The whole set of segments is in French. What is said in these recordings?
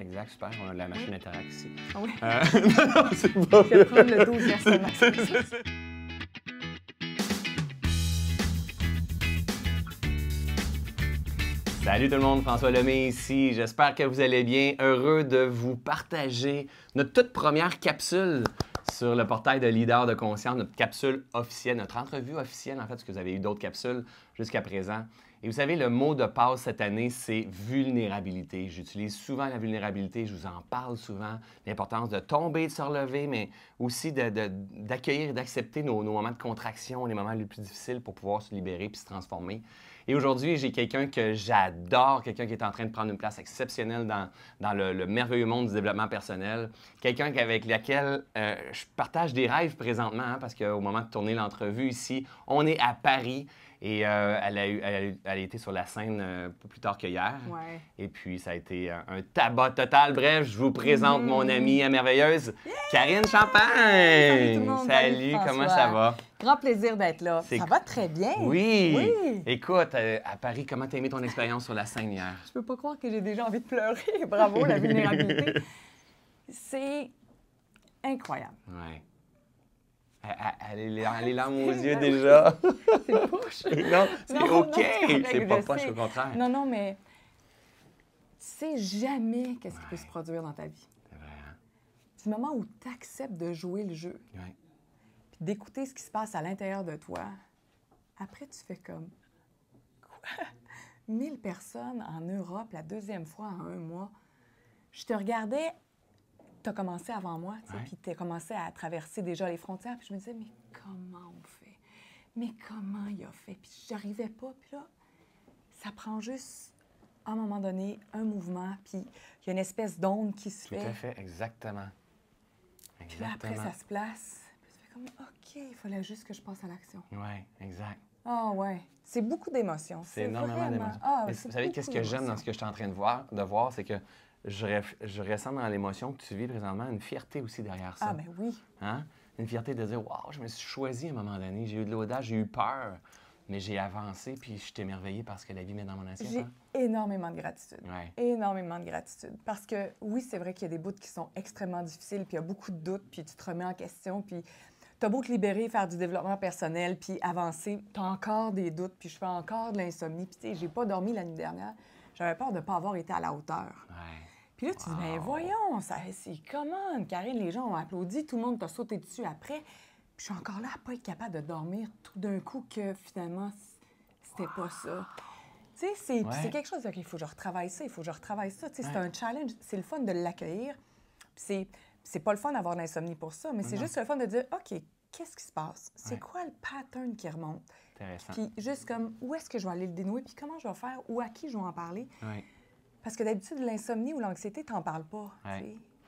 exact, super. On a de la machine interact ici. Ah oui. Euh, non, non, c'est pas. Je vais prendre le 12 Salut tout le monde, François Lemay ici. J'espère que vous allez bien. Heureux de vous partager notre toute première capsule sur le portail de leader de conscience, notre capsule officielle, notre entrevue officielle en fait, parce que vous avez eu d'autres capsules jusqu'à présent. Et vous savez, le mot de passe cette année, c'est vulnérabilité. J'utilise souvent la vulnérabilité, je vous en parle souvent, l'importance de tomber, de se relever, mais aussi d'accueillir et d'accepter nos, moments de contraction, les moments les plus difficiles pour pouvoir se libérer puis se transformer. Et aujourd'hui, j'ai quelqu'un que j'adore, quelqu'un qui est en train de prendre une place exceptionnelle dans, le, merveilleux monde du développement personnel, quelqu'un avec lequel euh, je partage des rêves présentement, hein, parce qu'au moment de tourner l'entrevue ici, on est à Paris et euh, elle, a elle, été sur la scène euh, plus tard qu'hier. Et puis, ça a été euh, un, tabac total. Bref, je vous présente mon mmh. amie merveilleuse, Karine Champagne. Salut, tout le monde. comment ça va? Grand plaisir d'être là. Ça va très bien. Oui. Écoute, à Paris, comment t'as aimé ton expérience sur la scène hier? Je peux pas croire que j'ai déjà envie de pleurer. Bravo, la vulnérabilité. C'est incroyable. Ouais. Elle, est là, elle aux ah, yeux déjà. c'est non, c'est OK. C'est pas poche, au contraire. Non, non, mais tu sais jamais qu'est-ce qui peut se produire dans ta vie. C'est vrai. Hein? Du moment où tu acceptes de jouer le jeu, ouais. puis d'écouter ce qui se passe à l'intérieur de toi, après tu fais comme quoi 1000 personnes en Europe la deuxième fois en un mois. Je te regardais tu as commencé avant moi, tu sais, puis tu as commencé à traverser déjà les frontières. Puis je me disais, mais comment on fait? Mais comment il a fait? Puis j'arrivais pas. Puis là, ça prend juste, à un moment donné, un mouvement, puis il y a une espèce d'onde qui se fait. Tout à fait, exactement. exactement. Puis après, ça se place. Puis je fais comme, OK, il fallait juste que je passe à l'action. Oui, exact. Ah oh, ouais. C'est beaucoup d'émotions. C'est énormément d'émotions. Ah, vous savez, qu'est-ce que j'aime dans ce que je suis en train de voir, de voir c'est que je, ressens dans l'émotion que tu vis présentement une fierté aussi derrière ça. Ah, ben oui. Hein? Une fierté de dire Waouh, je me suis choisi à un moment donné, j'ai eu de l'audace, j'ai eu peur, mais j'ai avancé, puis je suis émerveillée parce que la vie met dans mon assiette. J'ai hein. énormément de gratitude. Ouais. Énormément de gratitude. Parce que oui, c'est vrai qu'il y a des bouts qui sont extrêmement difficiles, puis il y a beaucoup de doutes, puis tu te remets en question, puis t'as beau te libérer, faire du développement personnel, puis avancer, as encore des doutes, puis je fais encore de l'insomnie, puis tu sais, j'ai pas dormi la nuit dernière. J'avais peur de ne pas avoir été à la hauteur. Ouais. Puis là, tu dis, ben voyons, c'est comment, Karine, les gens ont applaudi, tout le monde t'a sauté dessus après. Puis je suis encore là à pas être capable de dormir tout d'un coup que finalement, c'était pas ça. Tu sais, c'est quelque chose, il faut que je retravaille ça, il faut que je retravaille ça. Tu sais, c'est un challenge, c'est le fun de l'accueillir. Puis c'est pas le fun d'avoir l'insomnie pour ça, mais c'est juste le fun de dire, OK, qu'est-ce qui se passe? C'est quoi le pattern qui remonte? Puis juste comme, où est-ce que je vais aller le dénouer? Puis comment je vais faire? Ou à qui je vais en parler? Parce que d'habitude, l'insomnie ou l'anxiété, t'en parles pas.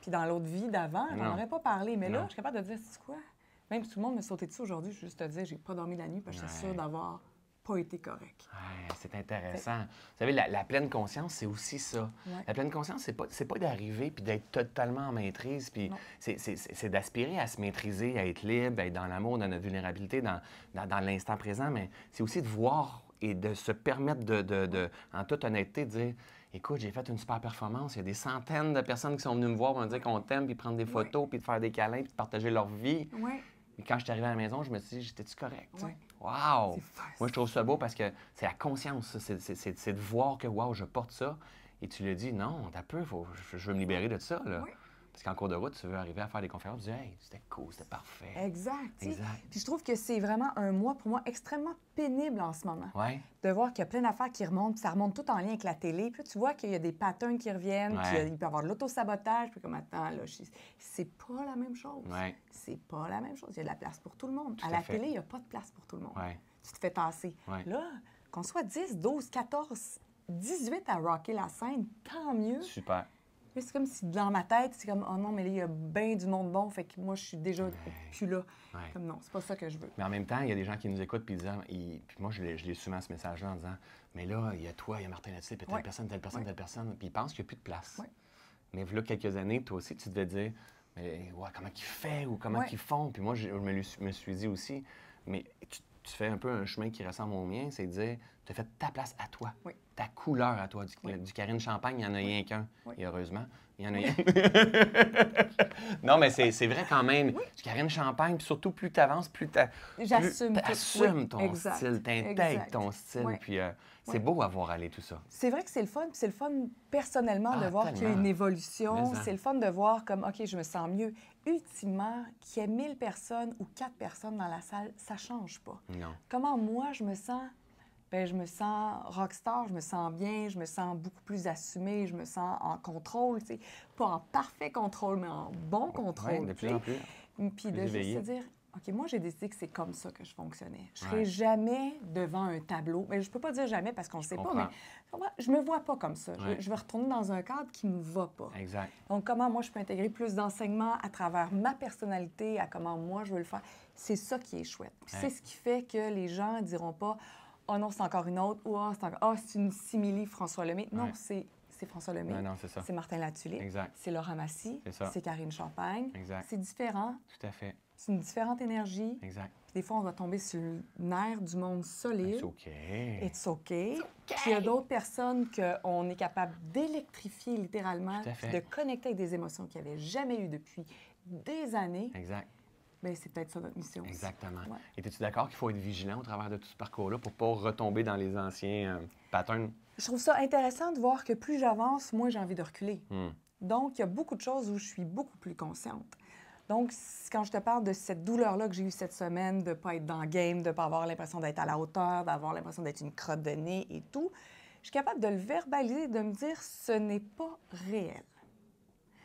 Puis dans l'autre vie d'avant, on aurait pas parlé. Mais là, je suis capable de dire, c'est quoi? Même si tout le monde me sautait dessus aujourd'hui, je juste te dire, j'ai pas dormi la nuit parce que je suis sûre d'avoir pas été correct. c'est intéressant. Vous savez, la, pleine conscience, c'est aussi ça. La pleine conscience, c'est pas, c'est pas d'arriver puis d'être totalement en maîtrise, puis c'est, d'aspirer à se maîtriser, à être libre, à être dans l'amour, dans notre vulnérabilité, dans, dans, l'instant présent, mais c'est aussi de voir et de se permettre de, de, en toute honnêteté, de dire Écoute, j'ai fait une super performance. Il y a des centaines de personnes qui sont venues me voir pour me dire qu'on t'aime, puis prendre des photos, puis de faire des câlins, puis de partager leur vie. Oui. Et quand je suis arrivé à la maison, je me suis dit, j'étais-tu correct? Ouais. Wow! Moi, je trouve ça beau parce que c'est la conscience, c'est de voir que, wow, je porte ça. Et tu le dis, non, t'as peu, je veux me libérer de ça. Là. Parce qu'en cours de route, tu veux arriver à faire des conférences, tu dis Hey, c'était cool, c'était parfait. Exact. exact. Puis je trouve que c'est vraiment un mois pour moi extrêmement pénible en ce moment. Ouais. De voir qu'il y a plein d'affaires qui remontent, puis ça remonte tout en lien avec la télé. Puis tu vois qu'il y a des patterns qui reviennent, puis il peut y avoir de l'autosabotage. Puis comme, attends, là, je... c'est pas la même chose. Ouais. C'est pas la même chose. Il y a de la place pour tout le monde. à, la télé, il n'y a pas de place pour tout le monde. Tu te fais tasser. Là, qu'on soit 10, 12, 14, 18 à rocker la scène, tant mieux. Super. Mais c'est comme si dans ma tête, c'est comme, oh non, mais là, il y a bien du monde bon, fait que moi, je suis déjà plus là. Comme non, c'est pas ça que je veux. Mais en même temps, il y a des gens qui nous écoutent puis disent, puis moi, je l'ai souvent ce message-là en disant, mais là, il y a toi, il y a Martin Latif, puis telle personne, telle personne, telle personne, puis ils pensent qu'il n'y a plus de place. Mais là quelques années, toi aussi, tu devais dire, mais ouais, comment qu'ils fait ou comment qu'ils font. Puis moi, je, me, suis dit aussi, mais tu tu fais un peu un chemin qui ressemble au mien, c'est de dire, tu as fait ta place à toi, ta couleur à toi. Du, du Karine Champagne, il n'y en a rien qu'un. Et heureusement, il y en a rien. non, mais c'est vrai quand même. Du Karine Champagne, puis surtout, plus tu avances, plus tu J'assume. ton style, style, intègres ton style. Puis euh, c'est beau à voir aller tout ça. C'est vrai que c'est le fun. C'est le fun personnellement de ah, voir qu'il y a une évolution. C'est le fun de voir comme, OK, je me sens mieux ultimement, qu'il y ait 1000 personnes ou 4 personnes dans la salle, ça change pas. Comment moi, je me sens? Bien, je me sens rockstar, je me sens bien, je me sens beaucoup plus assumée, je me sens en contrôle, c'est pas en parfait contrôle, mais en bon contrôle. de plus en plus. Puis de juste se dire, OK, moi, j'ai décidé que c'est comme ça que je fonctionnais. Je ne serai jamais devant un tableau. Mais je ne peux pas dire jamais parce qu'on ne sait pas, mais je ne me vois pas comme ça. Je, vais retourner dans un cadre qui ne me va pas. Exact. Donc, comment moi, je peux intégrer plus d'enseignement à travers ma personnalité, à comment moi, je veux le faire, c'est ça qui est chouette. C'est ce qui fait que les gens ne diront pas Oh non, c'est encore une autre, ou oh, c'est une similie François Lemay. Non, c'est c'est François Lemay. c'est Martin Latulé. C'est Laura Massy. C'est Karine Champagne. C'est différent. Tout à fait. C'est une différente énergie. Exact. des fois, on va tomber sur le nerf du monde solide. It's OK. It's OK. okay. Puis il y a d'autres personnes qu'on est capable d'électrifier littéralement, de connecter avec des émotions qu'il n'y avait jamais eues depuis des années. Exact. Bien, c'est peut-être ça notre mission. Exactement. Ouais. Et tu d'accord qu'il faut être vigilant au travers de tout ce parcours-là pour ne pas retomber dans les anciens euh, patterns? Je trouve ça intéressant de voir que plus j'avance, moins j'ai envie de reculer. Hmm. Donc, il y a beaucoup de choses où je suis beaucoup plus consciente. Donc, quand je te parle de cette douleur-là que j'ai eue cette semaine, de ne pas être dans le game, de ne pas avoir l'impression d'être à la hauteur, d'avoir l'impression d'être une crotte de nez et tout, je suis capable de le verbaliser, de me dire ce n'est pas réel.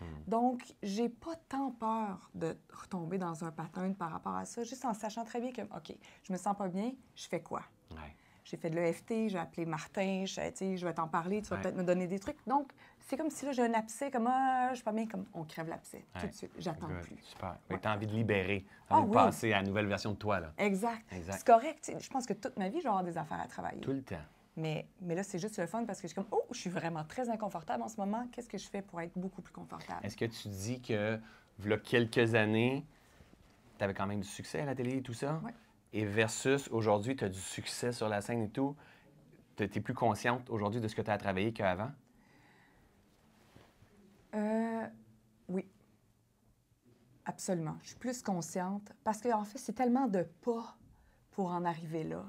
Hmm. Donc, j'ai pas tant peur de retomber dans un pattern par rapport à ça, juste en sachant très bien que, OK, je me sens pas bien, je fais quoi? j'ai fait de l'EFT, j'ai appelé Martin, je, je vais t'en parler, tu vas peut-être me donner des trucs. Donc, c'est comme si là, j'ai un abcès, comme, ah, je suis pas bien, comme, on crève l'abcès tout de suite, j'attends plus. Super. Tu as envie de libérer, ah de passer à la nouvelle version de toi, là. Exact. C'est correct. Je pense que toute ma vie, je vais des affaires à travailler. Tout le temps. Mais, mais là, c'est juste le fun parce que je suis comme, oh, je suis vraiment très inconfortable en ce moment. Qu'est-ce que je fais pour être beaucoup plus confortable? Est-ce que tu dis que, voilà quelques années, tu avais quand même du succès à la télé et tout ça? Oui. Et versus aujourd'hui, tu as du succès sur la scène et tout, tu es plus consciente aujourd'hui de ce que tu as travaillé qu'avant? Euh, oui. Absolument. Je suis plus consciente parce qu'en en fait, c'est tellement de pas pour en arriver là.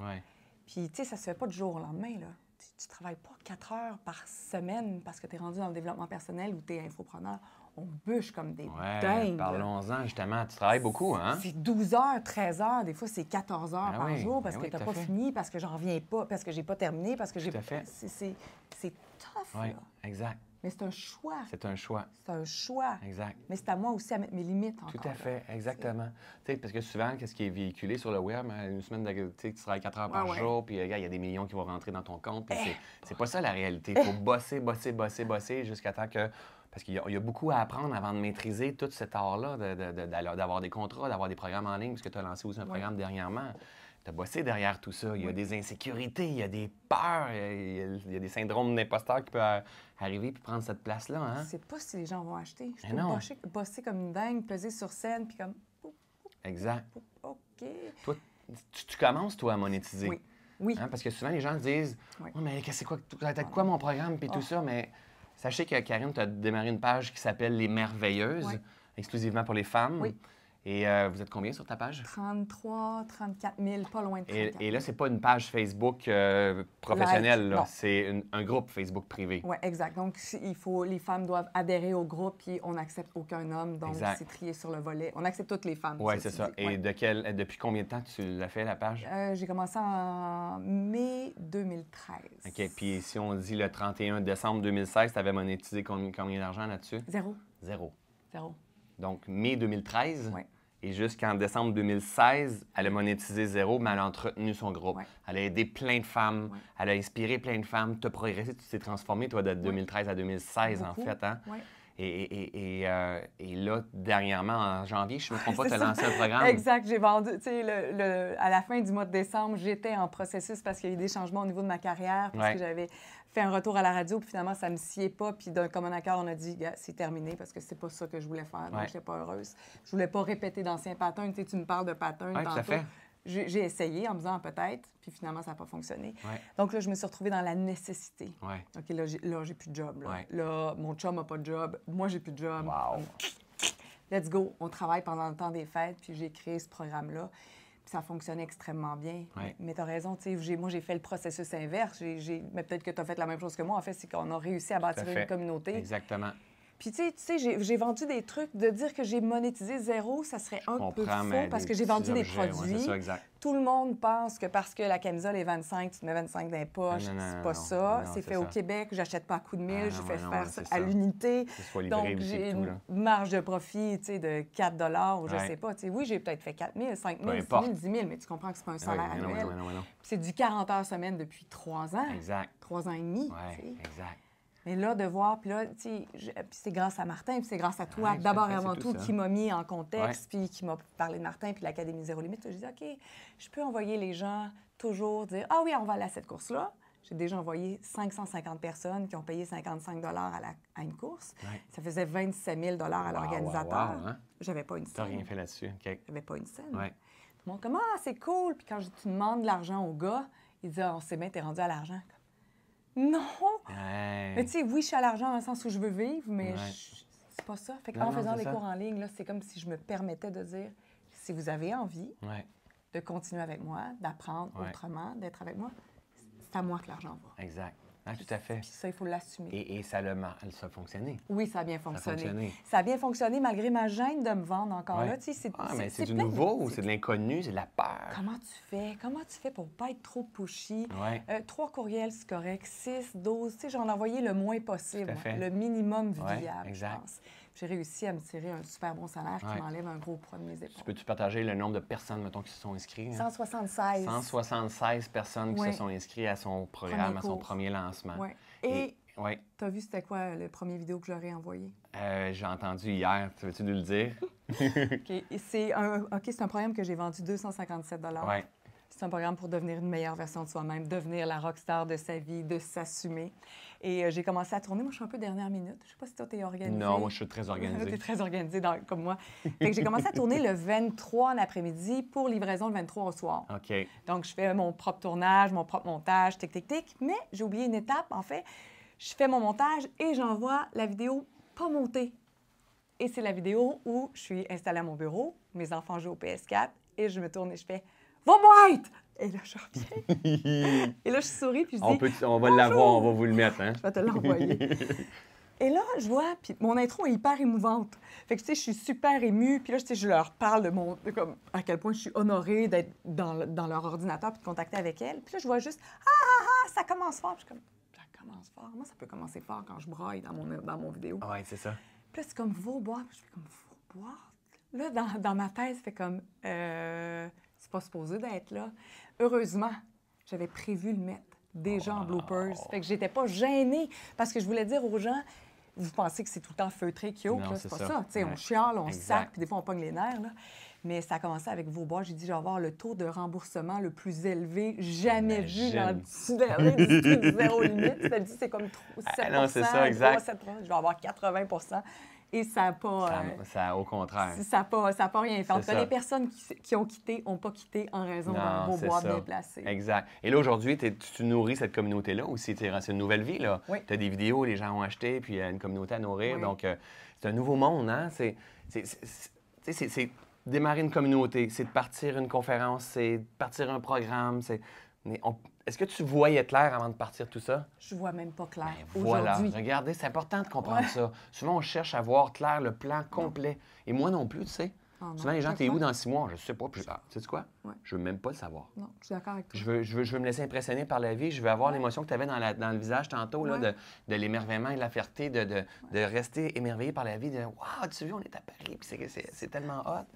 Puis, tu sais, ça se fait pas du jour au lendemain, là. Tu, tu travailles pas quatre heures par semaine parce que tu es rendu dans le développement personnel ou tu es infopreneur on bûche comme des dingues. Parlons-en justement. Tu travailles beaucoup, hein? C'est 12 heures, 13 heures, des fois c'est 14 heures ben par jour ben parce que tu' t'as pas fini, parce que j'en reviens pas, parce que j'ai pas terminé, parce que j'ai. C'est tough. Ouais, là. exact. Mais c'est un choix. C'est un choix. C'est un choix. Exact. Mais c'est à moi aussi à mettre mes limites. Tout à fait, exactement. parce que souvent, qu'est-ce qui est véhiculé sur le web, hein, une semaine d'agriculture, tu travailles quatre heures par jour, puis euh, il y a des millions qui vont rentrer dans ton compte. Eh, c'est bah. pas ça la réalité. Il faut bosser, bosser, bosser, bosser jusqu'à temps que. Parce qu'il y, a beaucoup à apprendre avant de maîtriser tout cet art-là, d'avoir des contrats, d'avoir des programmes en ligne, puisque que tu as lancé aussi un programme dernièrement bosser derrière tout ça. Il y a des insécurités, il y a des peurs, il y a, des syndromes d'imposteur qui peuvent arriver et prendre cette place-là. Je ne sais pas si les gens vont acheter. Je peux Bosser, comme une dingue, peser sur scène, puis comme... Exact. OK. Toi, tu, commences, toi, à monétiser. Oui. Hein, parce que souvent, les gens disent mais c'est quoi, ah. quoi mon programme puis tout ah. ça, mais sachez que Karine, tu as démarré une page qui s'appelle Les Merveilleuses, exclusivement pour les femmes. Oui. Et euh, vous êtes combien sur ta page? 33, 34 000, pas loin de 34 Et, et là, c'est pas une page Facebook euh, professionnelle, c'est un groupe Facebook privé. Oui, exact. Donc, il faut, les femmes doivent adhérer au groupe, puis on n'accepte aucun homme, donc c'est trié sur le volet. On accepte toutes les femmes. Oui, c'est ça. Et de quel, depuis combien de temps tu l'as fait, la page? Euh, j'ai commencé en mai 2013. OK. Puis si on dit le 31 décembre 2016, tu avais monétisé combien, combien d'argent là-dessus? Zéro. Zéro. Zéro. Donc, mai 2013? Oui. Et jusqu'en décembre 2016, elle a monétisé zéro, mais elle a entretenu son groupe. Elle a aidé plein de femmes, elle a inspiré plein de femmes. Tu as progressé, tu t'es transformé, toi, de 2013 à 2016, en fait. Hein? Euh, et, là, dernièrement, en janvier, je ne me trompe pas, tu as lancé le programme. Exact, j'ai vendu. Tu sais, le, à la fin du mois de décembre, j'étais en processus parce qu'il y a eu des changements au niveau de ma carrière, parce que j'avais fait un retour à la radio, puis finalement, ça ne me sciait pas. Puis d'un commun accord, on a dit, c'est terminé parce que c'est pas ça que je voulais faire. Donc, je n'étais pas heureuse. Je voulais pas répéter d'anciens patterns. Tu, sais, tu me parles de patterns Oui, Tout à fait j'ai essayé en me disant peut-être, puis finalement, ça n'a pas fonctionné. Donc là, je me suis retrouvée dans la nécessité. Ouais. OK, là, j'ai plus de job. Là, mon chum n'a pas de job. Moi, j'ai plus de job. Wow. Let's go. On travaille pendant le temps des fêtes, puis j'ai créé ce programme-là. Puis ça fonctionnait extrêmement bien. Mais tu as raison, tu sais, moi, j'ai fait le processus inverse. Mais peut-être que tu as fait la même chose que moi. En fait, c'est qu'on a réussi à bâtir une communauté. Exactement. Puis tu sais, j'ai vendu des trucs de dire que j'ai monétisé zéro, ça serait un peu faux parce que j'ai vendu des produits. Tout le monde pense que parce que la camisole est 25, tu te mets 25 dans les poches, c'est pas ça. C'est fait au Québec, j'achète pas à coup de mille, je fais faire à l'unité. Donc j'ai une marge de profit, de 4 dollars ou je ne sais pas. oui, j'ai peut-être fait 4 000, 5 000, 6 000, 10 000, mais tu comprends que ce n'est pas un ah salaire annuel. C'est du 40 heures semaine depuis 3 ans. Exact. 3 ans et demi. Exact. Mais là, de voir, puis là, tu sais, euh, c'est grâce à Martin, puis c'est grâce à toi, d'abord et avant tout, qui m'a mis en contexte, puis qui m'a parlé de Martin, puis l'Académie Zéro Limite. Je dis, OK, je peux envoyer les gens toujours dire, ah oui, on va aller à cette course-là. J'ai déjà envoyé 550 personnes qui ont payé 55 à, la, une course. Ça faisait 27 000 à l'organisateur. Hein? J'avais pas une scène. T'as rien fait là-dessus. J'avais pas une scène. Tout le monde comme, ah, c'est cool. Puis quand je, tu demandes de l'argent au gars, il dit, ah, on sait bien, t'es rendu à l'argent. Non! Mais tu sais, oui, je suis à l'argent dans le sens où je veux vivre, mais c'est pas ça. En faisant les cours en ligne, c'est comme si je me permettais de dire si vous avez envie de continuer avec moi, d'apprendre autrement, d'être avec moi, c'est à moi que l'argent va. Exact. Ah, tout à fait. ça, il faut l'assumer. Et, ça, a fonctionné. Oui, ça a bien fonctionné. Ça a, bien fonctionné malgré ma gêne de me vendre encore là. Ah, c'est, du nouveau, ou c'est de l'inconnu, c'est de la peur. Comment tu fais? Comment tu fais pour ne pas être trop pushy? Euh, trois courriels, c'est correct. Six, douze. j'en envoyais le moins possible. Le minimum viable, exact j'ai réussi à me tirer un super bon salaire qui m'enlève un gros poids de mes épaules. Peux-tu partager le nombre de personnes, mettons, qui se sont inscrites? 176. Hein? 176 personnes qui se sont inscrites à son programme, à son premier lancement. Ouais. Et, tu as t'as vu c'était quoi le premier vidéo que j'aurais envoyé? Euh, j'ai entendu hier. Tu veux-tu nous le dire? OK. C'est un, C'est un programme que j'ai vendu 257 Oui. C'est un programme pour devenir une meilleure version de soi-même, devenir la rockstar de sa vie, de s'assumer. Et euh, j'ai commencé à tourner. Moi, je suis un peu dernière minute. Je sais pas si toi, es organisée. Non, moi, je suis très organisée. es très organisée comme moi. Et j'ai commencé à tourner le 23 en après-midi pour livraison le 23 au soir. OK. Donc, je fais mon propre tournage, mon propre montage, tic, tic, tic. Mais j'ai oublié une étape, en fait. Je fais mon montage et j'envoie la vidéo pas montée. Et c'est la vidéo où je suis installée à mon bureau, mes enfants jouent au PS4 et je me tourne et je fais Va boire Et là, je reviens. et là, je souris, puis je dis. On, on va l'avoir, on va vous le mettre. Hein? je vais te l'envoyer. Et là, je vois, puis mon intro est hyper émouvante. Fait que, tu sais, je suis super émue. Puis là, je leur parle de mon, de comme, à quel point je suis honorée d'être dans, dans, leur ordinateur puis de contacter avec elles. Puis là, je vois juste, ah, ah, ah, ça commence fort. Puis je suis comme, ça commence fort. Moi, ça peut commencer fort quand je braille dans mon, dans mon vidéo. Ouais, c'est ça. Puis là, c'est comme, « boire. je suis comme, « boire. Là, dans, dans ma tête, c'est comme, euh, pas supposé d'être là. Heureusement, j'avais prévu le mettre déjà en bloopers. Fait que j'étais pas gênée parce que je voulais dire aux gens, vous pensez que c'est tout le temps feutré qui haut, c'est pas ça. On chiale, on sac, puis des fois on pogne les nerfs. Là. Mais ça a commencé avec vos bois. J'ai dit, je vais avoir le taux de remboursement le plus élevé jamais vu dans le zéro limite. Ça dit, c'est comme 7 ah, Non, c'est ça, exact. 7, je vais avoir 80 et ça n'a pas. Euh, ça, au contraire. Ça n'a pas, rien fait. En tout les personnes qui, ont quitté n'ont pas quitté en raison d'un beau bois bien Exact. Et là, aujourd'hui, tu nourris cette communauté-là aussi. C'est une nouvelle vie. là. Tu as des vidéos, les gens ont acheté, puis il y a une communauté à nourrir. Donc, euh, c'est un nouveau monde. Hein? C'est démarrer une communauté, c'est de partir une conférence, c'est partir un programme, c'est est-ce que tu voyais clair avant de partir tout ça? Je vois même pas clair. Ben aujourd'hui. voilà. Regardez, c'est important de comprendre ça. Souvent, on cherche à voir clair le plan complet. Et moi non plus, tu sais. Ah Souvent, les gens, t'es où dans six mois? Je sais pas. Ah, tu sais quoi? Je veux même pas le savoir. Non, je suis d'accord avec toi. Je veux, me laisser impressionner par la vie. Je veux avoir l'émotion que tu avais dans, le visage tantôt, de, l'émerveillement et de la fierté, de, rester émerveillé par la vie, de Waouh, tu sais, on est à Paris, puis c'est tellement hot.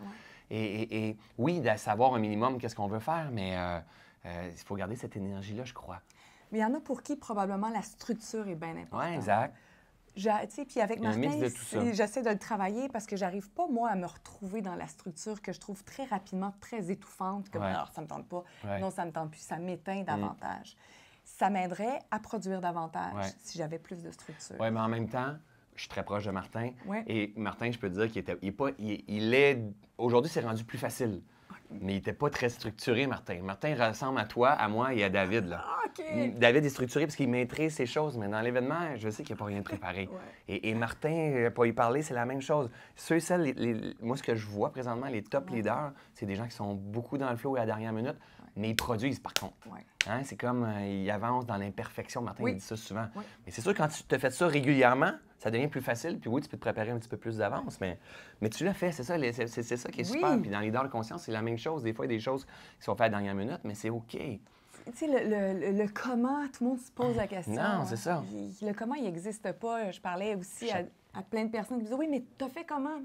Et, oui, de un minimum qu'est-ce qu'on veut faire, mais. Euh, euh, il faut garder cette énergie-là, je crois. Mais il y en a pour qui probablement la structure est bien importante. Oui, exact. Puis avec Martin, j'essaie de le travailler parce que j'arrive pas, moi, à me retrouver dans la structure que je trouve très rapidement très étouffante, comme alors ah, ça me tente pas, non, ça me tente plus, ça m'éteint mm. davantage. Ça m'aiderait à produire davantage si j'avais plus de structure. Oui, mais en même temps, je suis très proche de Martin. Et Martin, je peux te dire qu'il il est est, aujourd'hui, c'est rendu plus facile mais il n'était pas très structuré, Martin. Martin ressemble à toi, à moi et à David. Là. Ah, David est structuré parce qu'il maîtrise ses choses, mais dans l'événement, je sais qu'il a pas rien préparé. et, Martin, euh, pour y parler, c'est la même chose. Ceux celles, les, moi, ce que je vois présentement, les top leaders, c'est des gens qui sont beaucoup dans le flow et à la dernière minute, mais ils produisent par contre. Hein, c'est comme euh, ils avancent dans l'imperfection. Martin il dit ça souvent. Mais c'est sûr, quand tu te fais ça régulièrement, ça devient plus facile. Puis oui, tu peux te préparer un petit peu plus d'avance, mais, mais tu l'as fait. C'est ça, c'est, ça qui est super. Puis dans les de conscience, c'est la même chose. Des fois, il y a des choses qui sont faites à la dernière minute, mais c'est OK. Tu sais, le, comment, tout le monde se pose la question. Non, c'est ça. le comment, il n'existe pas. Je parlais aussi à, plein de personnes qui me disaient Oui, mais tu as fait comment À un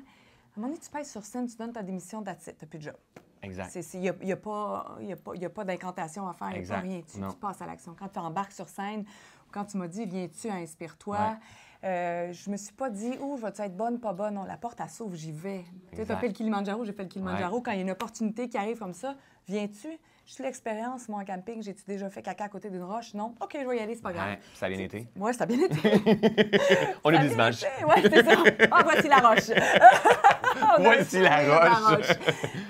moment donné, tu passes sur scène, tu donnes ta démission, n'as plus de job. Exact. Il n'y a, pas, d'incantation à faire, il n'y a Tu, tu passes à l'action. Quand tu embarques sur scène, quand tu m'as dit Viens-tu, inspire-toi je euh, je me suis pas dit, oh, je vais être bonne, pas bonne. Non, la porte, elle s'ouvre, j'y vais. Tu as fait le Kilimanjaro, j'ai fait le Kilimanjaro. Quand il y a une opportunité qui arrive comme ça, viens-tu? Je suis l'expérience, moi, en camping. J'ai-tu déjà fait caca à côté d'une roche? Non. OK, je vais y aller, c'est pas grave. ça a bien été. Moi, ça a bien été. On est des images. Oui, c'est ça. Ah, voici la roche. Ah, voici la roche. la roche.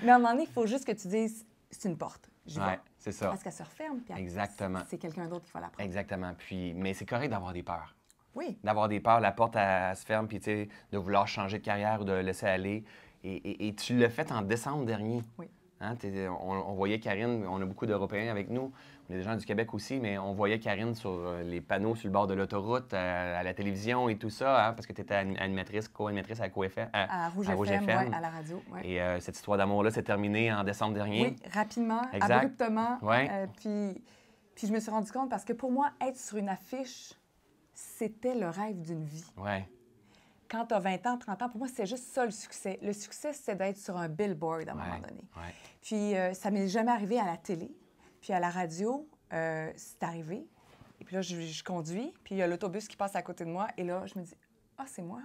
Mais à un moment donné, il faut juste que tu dises, c'est une porte. J'y C'est ça. Parce qu'elle se referme. Exactement. C'est quelqu'un d'autre qui va la prendre. Exactement. Puis, mais c'est correct d'avoir des peurs. Oui. D'avoir des peurs, la porte à, se ferme, puis de vouloir changer de carrière ou de laisser aller. Et, tu l'as fait en décembre dernier. Oui. Hein, on, voyait Karine, on a beaucoup d'Européens avec nous, on a des gens du Québec aussi, mais on voyait Karine sur euh, les panneaux sur le bord de l'autoroute, à, la télévision et tout ça, hein, parce que tu étais animatrice, co-animatrice à, Coeffet. à, à, Rouge, à FM, à la radio. Et euh, cette histoire d'amour-là s'est terminée en décembre dernier. Oui, rapidement, abruptement. Euh, puis, puis je me suis rendu compte, parce que pour moi, être sur une affiche, c'était le rêve d'une vie. Ouais. Quand tu as 20 ans, 30 ans, pour moi, c'est juste ça le succès. Le succès, c'est d'être sur un billboard à un moment donné. Puis euh, ça m'est jamais arrivé à la télé. Puis à la radio, euh, c'est arrivé. Et puis là, je, conduis, puis il y a l'autobus qui passe à côté de moi. Et là, je me dis, ah, c'est moi.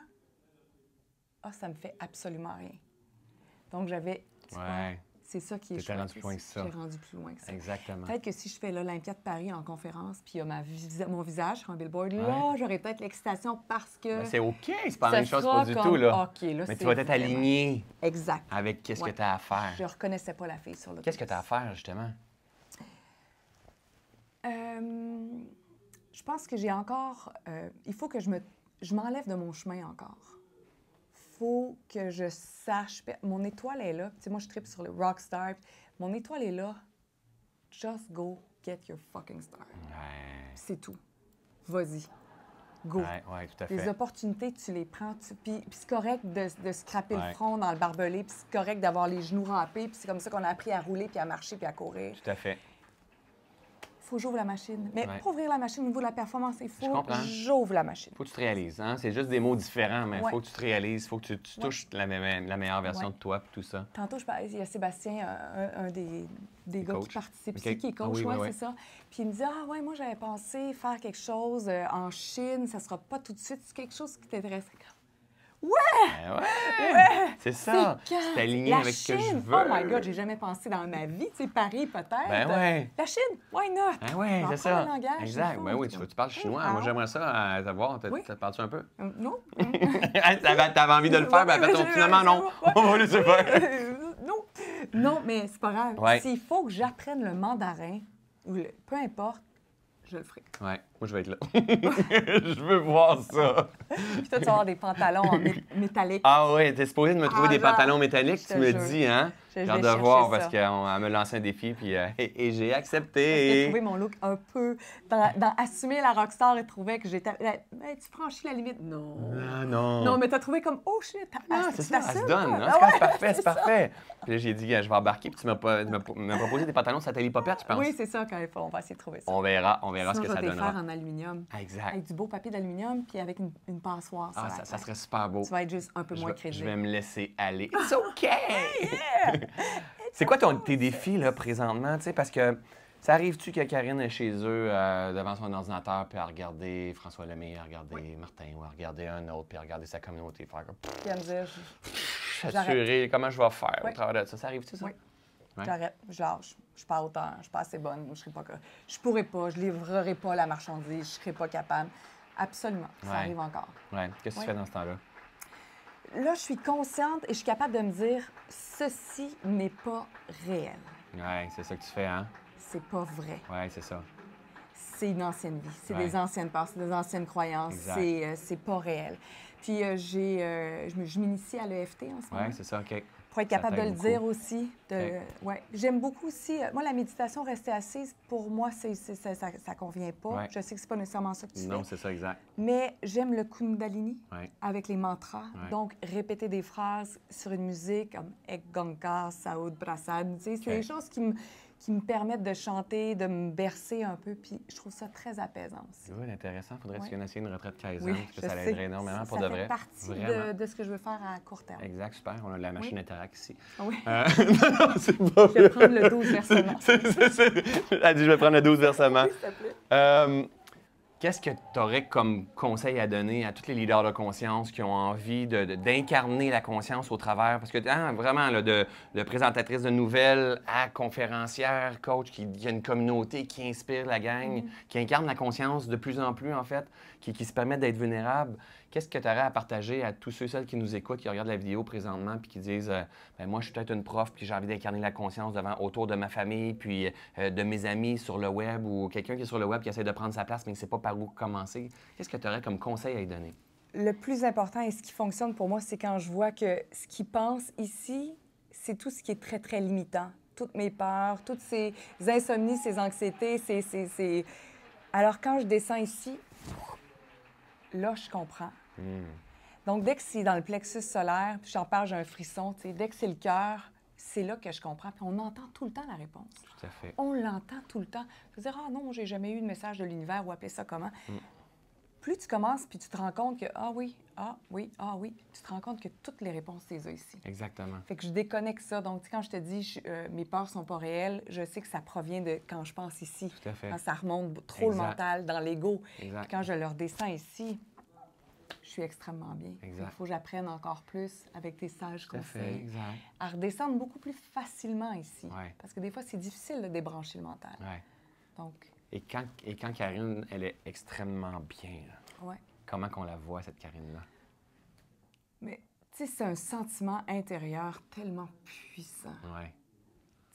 Ah, oh, ça me fait absolument rien. Donc, j'avais... C'est ça qui est chouette. rendu plus loin que ça. rendu plus loin que ça. Exactement. Peut-être que si je fais l'Olympia de Paris en conférence, puis il y a mon visage sur un billboard, là, j'aurais peut-être l'excitation parce que... c'est OK, c'est pas la même chose pas du tout, là. Okay, là Mais tu vas être aligné exact. avec qu'est-ce que tu as à faire. Je reconnaissais pas la fille sur le Qu'est-ce que tu as à faire, justement? Euh, je pense que j'ai encore... Euh, il faut que je me... Je m'enlève de mon chemin encore faut que je sache. Ben, mon étoile est là. Tu sais, moi, je tripe sur le rockstar. Mon étoile est là. Just go get your fucking star. C'est tout. Vas-y. Go. Les opportunités, tu les prends. Puis, c'est correct de, se scraper le front dans le barbelé. Puis c'est correct d'avoir les genoux rampés. Puis c'est comme ça qu'on a appris à rouler, puis à marcher, puis à courir. Tout à fait faut que j'ouvre la machine. Mais pour ouvrir la machine au niveau de la performance, il faut que j'ouvre la machine. faut que tu te réalises. Hein? C'est juste des mots différents, mais il faut que tu te réalises, il faut que tu, touches la, la, meilleure version de toi et tout ça. Tantôt, il y a Sébastien, euh, un, des, des gars qui participe qui est ah coach, oui, c'est ça. Puis il me dit Ah, ouais, moi, j'avais pensé faire quelque chose euh, en Chine, ça sera pas tout de suite. C'est quelque chose qui t'intéresserait ben ouais! ouais! C'est ça. C'est aligné avec ce que je veux. Oh my God, j'ai jamais pensé dans ma vie. Tu sais, Paris peut-être. Ben ouais. La Chine, why not? Ben ouais, c'est ça. Langage, exact. Ben oui, tu, parles chinois. Moi, hein? j'aimerais ça euh, avoir. Tu Oui. parles-tu un peu? Euh, non. t'avais, envie de le faire, mais ben, finalement, non. On va le faire. Euh, non. Non, mais c'est pas grave. S'il faut que j'apprenne le mandarin, ou peu importe, je le ferai. Ouais. Moi, je vais être là. je veux voir ça. Puis toi, tu vas avoir des pantalons métalliques. Ah oui, t'es supposé de me trouver ah, des pantalons métalliques, tu me dis, hein? J'ai hâte de voir parce qu'elle me lançait un défi puis, euh, et, j'ai accepté. J'ai trouvé mon look un peu. Dans, assumer la rockstar et trouvé que j'étais. Hey, tu franchis la limite. Non. Non, ah, non. Non, mais t'as trouvé comme oh shit. Ah, c'est ça, ça, se donne. Hein? Ah c'est parfait, c'est parfait. Puis là, j'ai dit, je vais embarquer puis tu m'as proposé des pantalons satellite pop-up, tu penses? Oui, c'est ça quand même. On va essayer de trouver ça. On verra, on verra ce que ça donnera aluminium. Ah, exact. Avec du beau papier d'aluminium, puis avec une, une passoire. Ah, ça, serait super beau. Tu vas être juste un peu moins crédible. Je vais me laisser aller. C'est OK! C'est quoi tes défis, là, présentement? sais, parce que ça arrive-tu que Karine est chez eux euh, devant son ordinateur, puis à regarder François Lemay, à regarder Martin, ou à regarder un autre, puis à regarder sa communauté, faire comme. Puis à me dire. Saturé, comment je vais faire au travers de ça? Ça arrive-tu, ça? Ouais. J'arrête, je Je suis pas autant, je suis pas assez bonne, je serai pas. Je pourrais pas, je livrerai pas la marchandise, je serai pas capable. Absolument, ça arrive encore. Ouais. Qu'est-ce que tu fais dans ce temps-là? Là, je suis consciente et je suis capable de me dire ceci n'est pas réel. Ouais, c'est ça que tu fais, hein? C'est pas vrai. Ouais, c'est ça. C'est une ancienne vie, c'est des anciennes pensées, des anciennes croyances, c'est, euh, c'est pas réel. Puis euh, j'ai, euh, je m'initie à l'EFT en ce moment. Oui, c'est ça, OK. Pour être capable de le dire aussi. Ouais. J'aime beaucoup aussi. Euh, moi, la méditation, rester assise, pour moi, ça, ne convient pas. Je sais que n'est pas nécessairement ça que tu Non, c'est ça, exact. Mais j'aime le Kundalini avec les mantras. Donc, répéter des phrases sur une musique comme Ek Gankar, Saoud Prasad. C'est des choses qui me qui me permettent de chanter, de me bercer un peu. Puis je trouve ça très apaisant aussi. Oui, intéressant. Faudrait Il faudrait essayer une retraite Kaizen, parce que ça l'aiderait énormément pour ça de fait vrai. partie de, ce que je veux faire à court terme. Exact, super. On a la machine oui. Interact ici. Oui. Euh... non, non c'est pas Je vais prendre le 12 versement. Elle dit, je vais prendre le 12 versement. s'il te plaît. Euh... Qu'est-ce que tu aurais comme conseil à donner à tous les leaders de conscience qui ont envie d'incarner la conscience au travers? Parce que hein, vraiment, de, présentatrice de nouvelles à conférencière, coach, qui, qui a une communauté qui inspire la gang, mm. qui incarne la conscience de plus en plus, en fait, qui se permet d'être vulnérable qu'est-ce que tu aurais à partager à tous ceux et qui nous écoutent, qui regardent la vidéo présentement, puis qui disent euh, ben, Moi, je suis peut-être une prof, puis j'ai envie d'incarner la conscience devant, autour de ma famille, puis euh, de mes amis sur le web, ou quelqu'un qui est sur le web qui essaie de prendre sa place, mais qui ne sait pas par où commencer. Qu'est-ce que tu aurais comme conseil à lui donner? Le plus important et ce qui fonctionne pour moi, c'est quand je vois que ce qu'ils pensent ici, c'est tout ce qui est très, très limitant. Toutes mes peurs, toutes ces insomnies, ces anxiétés, ces... Alors quand je descends ici, là, je comprends Mm. Donc, dès que c'est dans le plexus solaire, puis j'en parle, j'ai un frisson, dès que c'est le cœur, c'est là que je comprends. Puis on entend tout le temps la réponse. Tout à fait. On l'entend tout le temps. Je veux dire, ah non, j'ai jamais eu de message de l'univers ou appeler ça comment. Mm. Plus tu commences, puis tu te rends compte que, ah oui, ah oui, ah oui, tu te rends compte que toutes les réponses, c'est ici. Exactement. Fait que je déconnecte ça. Donc, quand je te dis, euh, mes peurs sont pas réelles, je sais que ça provient de quand je pense ici. Tout à fait. Quand ça remonte trop le mental dans l'ego. Quand je le descends ici, je suis extrêmement bien. Il faut que j'apprenne encore plus avec tes sages conseils. À redescendre beaucoup plus facilement ici. Parce que des fois, c'est difficile de débrancher le mental. Donc. Et quand, et quand Karine, elle est extrêmement bien, ouais. comment qu'on la voit, cette Karine-là? Mais, tu sais, c'est un sentiment intérieur tellement puissant. Ouais.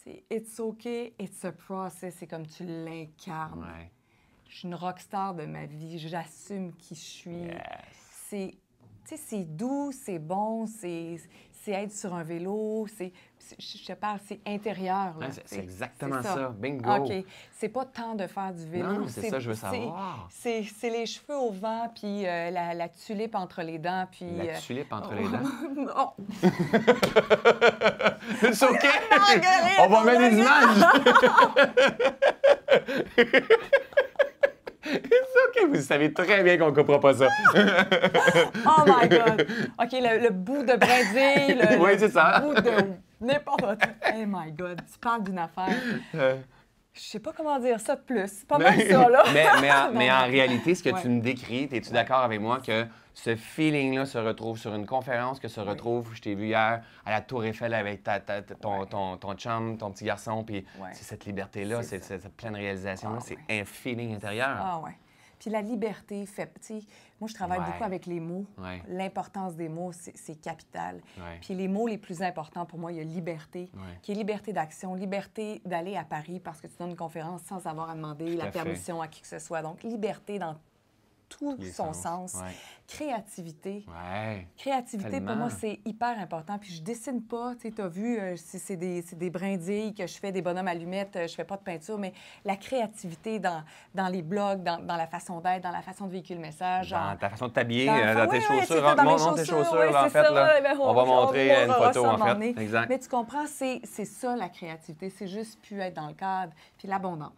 Tu it's okay, it's a process, c'est comme tu l'incarnes. Je suis une rockstar de ma vie, j'assume qui je suis. Yes c'est c'est doux, c'est bon, c'est être sur un vélo, c'est, je te parle, c'est intérieur. c'est exactement ça. bingo. OK. C'est pas tant de faire du vélo. c'est ça, je veux savoir. C'est les cheveux au vent, puis euh, la, tulipe entre les dents, puis... La euh, tulipe entre oh, les dents? non! OK! On va mettre des images! vous savez très bien qu'on ne comprend pas ça. oh my God! OK, le, bout de brindille, le, ça. bout de n'importe quoi. Oh my God, tu parles d'une affaire. Euh. Je sais pas comment dire ça de plus. Pas mal ça, là. mais, en, réalité, ce que tu me décris, es-tu d'accord avec moi que ce feeling-là se retrouve sur une conférence, que se retrouve, je t'ai vu hier, à la Tour Eiffel avec ta, ton, ton, ton, chum, ton petit garçon, puis c'est cette liberté-là, c'est cette pleine réalisation-là, ah c'est un feeling intérieur. Ah ouais. Puis la liberté fait. Moi, je travaille beaucoup avec les mots. L'importance des mots, c'est capital. Puis les mots les plus importants pour moi, il y a liberté, qui est liberté d'action, liberté d'aller à Paris parce que tu donnes une conférence sans avoir à demander la permission à qui que ce soit. Donc, liberté dans tout son sens. Créativité. Créativité, pour moi, c'est hyper important. Puis je dessine pas, tu as vu, euh, c'est des, des, brindilles que je fais, des bonhommes allumettes, euh, je fais pas de peinture, mais la créativité dans, dans les blogs, dans, dans la façon d'être, dans la façon de véhiculer le message. Dans ta façon de t'habiller, dans, tes chaussures. en fait. là, ben, on, va montrer une photo, en fait. Exact. Mais tu comprends, c'est ça la créativité. C'est juste pu être dans le cadre. Puis l'abondance.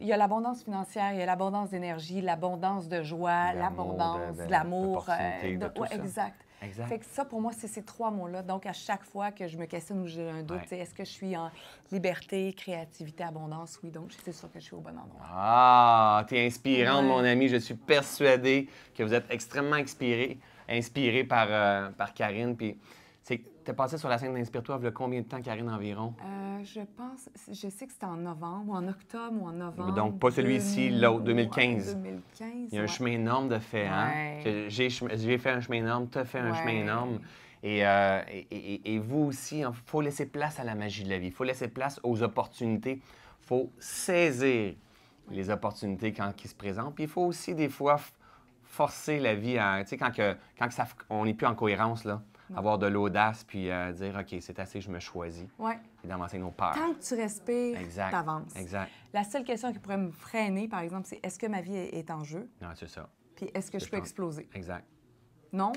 Il y a l'abondance financière, il y a l'abondance d'énergie, l'abondance de joie, l'abondance de, l'amour. Euh, exact. Exact. que ça, pour moi, c'est ces trois mots-là. Donc, à chaque fois que je me questionne ou j'ai un doute, est-ce que je suis en liberté, créativité, abondance? Oui, donc, c'est sûr que je suis au bon endroit. Ah, es inspirante, mon ami. Je suis persuadée que vous êtes extrêmement inspirée, inspiré par, euh, par Karine. Puis, T'es passé sur la scène d'Inspire-toi combien de temps, Karine, environ? Euh, je pense, je sais que c'était en novembre, ou en octobre, ou en novembre. Donc, pas celui-ci, l'autre, 2015. Il y a un chemin énorme de fait, hein? J'ai fait un chemin énorme, t'as fait un chemin énorme. Euh, et, vous aussi, il faut laisser place à la magie de la vie, il faut laisser place aux opportunités, il faut saisir les opportunités quand qui se présentent. Puis il faut aussi, des fois, forcer la vie à. Tu sais, quand, que, quand on n'est plus en cohérence, là avoir de l'audace puis euh, dire OK, c'est assez, je me choisis. Oui. Et d'avancer nos peurs. Tant que tu respires, tu avances. Exact. La seule question qui pourrait me freiner, par exemple, c'est est-ce que ma vie est en jeu? Non, c'est ça. Puis est-ce que je, peux exploser? Exact. Non?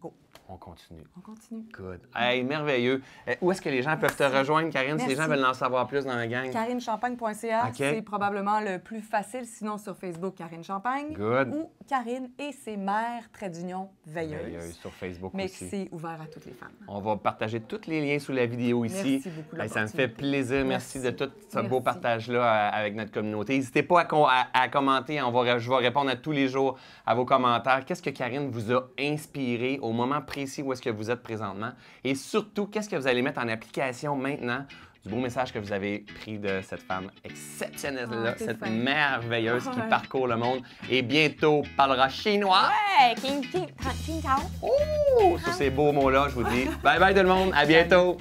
Go continue. On continue. Good. Hey, merveilleux. Eh, où est-ce que les gens peuvent te rejoindre, Karine, si les gens veulent en savoir plus dans la gang? KarineChampagne.ca, c'est probablement le plus facile. Sinon, sur Facebook, Karine Champagne. Good. Ou Karine et ses mères, trait d'union, Veilleuses. sur Facebook Mais aussi. Mais c'est ouvert à toutes les femmes. On va partager tous les liens sous la vidéo ici. Merci beaucoup. ça me fait plaisir. Merci, de tout ce beau partage-là euh, avec notre communauté. N'hésitez pas à, commenter. On va, je vais répondre à tous les jours à vos commentaires. Qu'est-ce que Karine vous a inspiré au moment précis? où est-ce que vous êtes présentement et surtout qu'est-ce que vous allez mettre en application maintenant du beau message que vous avez pris de cette femme exceptionnelle-là, ah, cette merveilleuse qui parcourt le monde et bientôt parlera chinois. Ouais, King King, tous ces beaux mots-là, je vous dis bye bye tout le monde, à bientôt.